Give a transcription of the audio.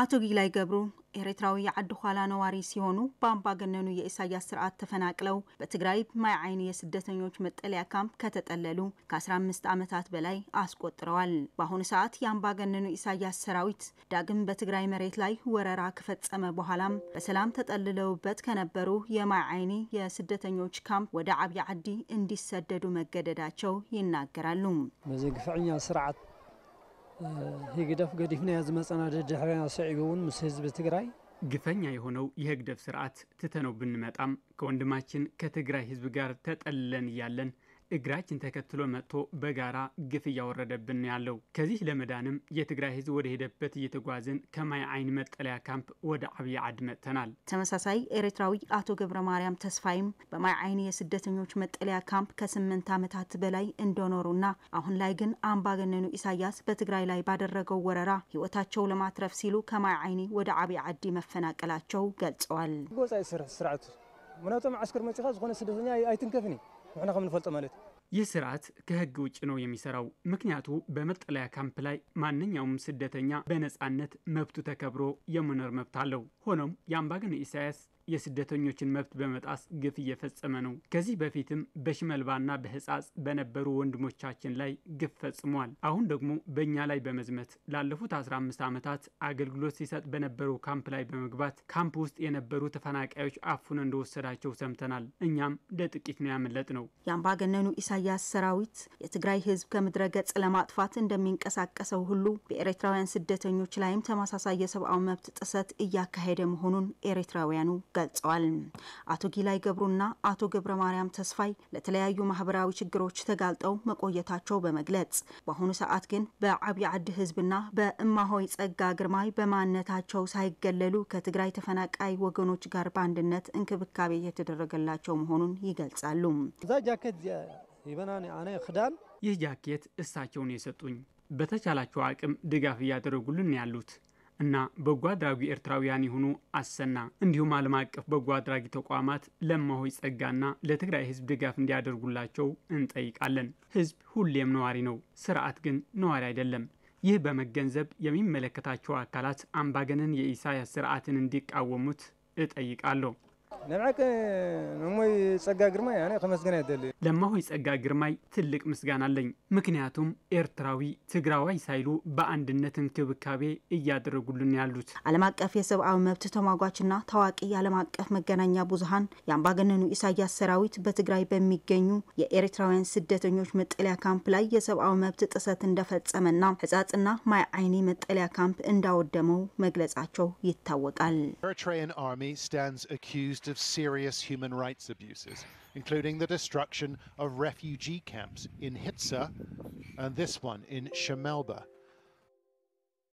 አቶ ጊላይ ገብሩ ኤርትራዊ የዓዲ ኋላ ነዋሪ ሲሆኑ በአምባገነኑ የኢሳያስ ስርዓት ተፈናቅለው በትግራይ ማይ ዓይን የስደተኞች መጠለያ ካምፕ ከተጠለሉ ከ15 ዓመታት በላይ አስቆጥረዋል። በአሁኑ ሰዓት የአምባገነኑ ኢሳያስ ሰራዊት ዳግም በትግራይ መሬት ላይ ወረራ ከፈጸመ በኋላም በሰላም ተጠልለውበት ከነበሩ የማይ ዓይኒ የስደተኞች ካምፕ ወደ አብይ ዓዲ እንዲሰደዱ መገደዳቸው ይናገራሉ። በዚ ግፍዕኛ ስርዓት ህግደፍ ገዲፍ ገዲፍና ዝመፀና ድሕረና ስዒቡ እውን ምስ ህዝቢ ትግራይ ግፈኛ የሆነው የህግደፍ ስርዓት ትተነው ብንመጣም ከወንድማችን ከትግራይ ህዝብ ጋር ተጠልለን እያለን እግራችን ተከትሎ መጥቶ በጋራ ግፍ እያወረደብን ያለው። ከዚህ ለመዳንም የትግራይ ህዝብ ወደ ሄደበት እየተጓዝን ከማይ አይን መጠለያ ካምፕ ወደ አብይ አድ መጥተናል። ተመሳሳይ ኤርትራዊ አቶ ገብረ ማርያም ተስፋይም በማይ አይን የስደተኞች መጠለያ ካምፕ ከስምንት ዓመታት በላይ እንደኖሩና አሁን ላይ ግን አምባገነኑ ኢሳያስ በትግራይ ላይ ባደረገው ወረራ ህይወታቸው ለማትረፍ ሲሉ ከማይ አይኒ ወደ አብይ አዲ መፈናቀላቸው ገልጸዋል። ምክንያቱም ዓስከር መፅኻ ዝኾነ ስደተኛ ኣይትንከፍኒ ንሕና ከም ንፈልጦ ማለት እዩ ይህ ስርዓት ከህግ ውጭ ነው የሚሰራው። ምክንያቱ በመጠለያ ካምፕ ላይ ማንኛውም ስደተኛ በነፃነት መብቱ ተከብሮ የመኖር መብት አለው። ሆኖም የአምባገነን ኢሳያስ የስደተኞችን መብት በመጣስ ግፍ እየፈጸመ ነው። ከዚህ በፊትም በሽመልባና በህጻጽ በነበሩ ወንድሞቻችን ላይ ግፍ ፈጽሟል። አሁን ደግሞ በእኛ ላይ በመዝመት ላለፉት 15 ዓመታት አገልግሎት ሲሰጥ በነበረው ካምፕ ላይ በመግባት ካምፕ ውስጥ የነበሩ ተፈናቃዮች አፉን እንደወሰዳቸው ሰምተናል። እኛም ለጥቂት ነው ያመለጥ ነው። የአምባገነኑ ኢሳያስ ሰራዊት የትግራይ ህዝብ ከምድረ ገጽ ለማጥፋት እንደሚንቀሳቀሰው ሁሉ በኤርትራውያን ስደተኞች ላይም ተመሳሳይ የሰብአዊ መብት ጥሰት እያካሄደ መሆኑን ኤርትራውያኑ ገልጸዋል። አቶ ጊላይ ገብሩና አቶ ገብረ ማርያም ተስፋይ ለተለያዩ ማህበራዊ ችግሮች ተጋልጠው መቆየታቸው በመግለጽ በአሁኑ ሰዓት ግን በአብይ አዲ ህዝብና በእማሆይ ጸጋ ግርማይ በማንነታቸው ሳይገለሉ ከትግራይ ተፈናቃይ ወገኖች ጋር በአንድነት እንክብካቤ የተደረገላቸው መሆኑን ይገልጻሉ። እዛ ጃኬት አነ ክዳን ይህ ጃኬት እሳቸውን የሰጡኝ በተቻላቸው አቅም ድጋፍ እያደረጉልን ያሉት እና በጎ አድራጊ ኤርትራውያን የሆኑ አሰና እንዲሁም ዓለም አቀፍ በጎ አድራጊ ተቋማት ለማሆይ ጸጋና ለትግራይ ህዝብ ድጋፍ እንዲያደርጉላቸው እንጠይቃለን። ህዝብ ሁሌም ነዋሪ ነው፣ ስርዓት ግን ነዋሪ አይደለም። ይህ በመገንዘብ የሚመለከታቸው አካላት አምባገነን የኢሳያስ ስርዓትን እንዲቃወሙት እጠይቃለሁ። ነምዓከ እሞይ ጸጋ ግርማይ ኣነ ለማሆይ ጸጋ ግርማይ ትልቅ ምስጋና ኣለኝ። ምክንያቱም ኤርትራዊ ትግራዋይ ሳይሉ በአንድነት እንክብካቤ እያደረጉልን ያሉት ዓለም አቀፍ የሰብአዊ መብት ተሟጓችና ታዋቂ የዓለም አቀፍ መገናኛ ብዙሃን የአምባገነኑ ኢሳያስ ሰራዊት በትግራይ በሚገኙ የኤርትራውያን ስደተኞች መጠለያ ካምፕ ላይ የሰብአዊ መብት ጥሰት እንደፈጸመና ሕጻጽና ማይ አይኒ መጠለያ ካምፕ እንዳወደመው መግለጻቸው ይታወቃል። list of serious human rights abuses, including the destruction of refugee camps in Hitza and this one in Shamelba,